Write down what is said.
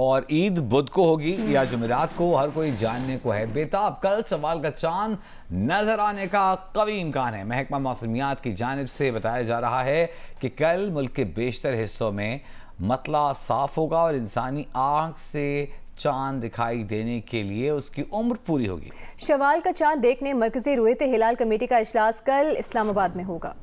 और ईद बुध को होगी या जुमेरात को हर कोई जानने को है बेताब कल सवाल का चांद नजर आने का कवि इम्कान है महकमा मौसमियात की जानब से बताया जा रहा है कि कल मुल्क के बेशतर हिस्सों में मतला साफ होगा और इंसानी आँख से चांद दिखाई देने के लिए उसकी उम्र पूरी होगी शवाल का चांद देखने मरकजी रोहित हिलाल कमेटी का अजलास कल इस्लामाबाद में होगा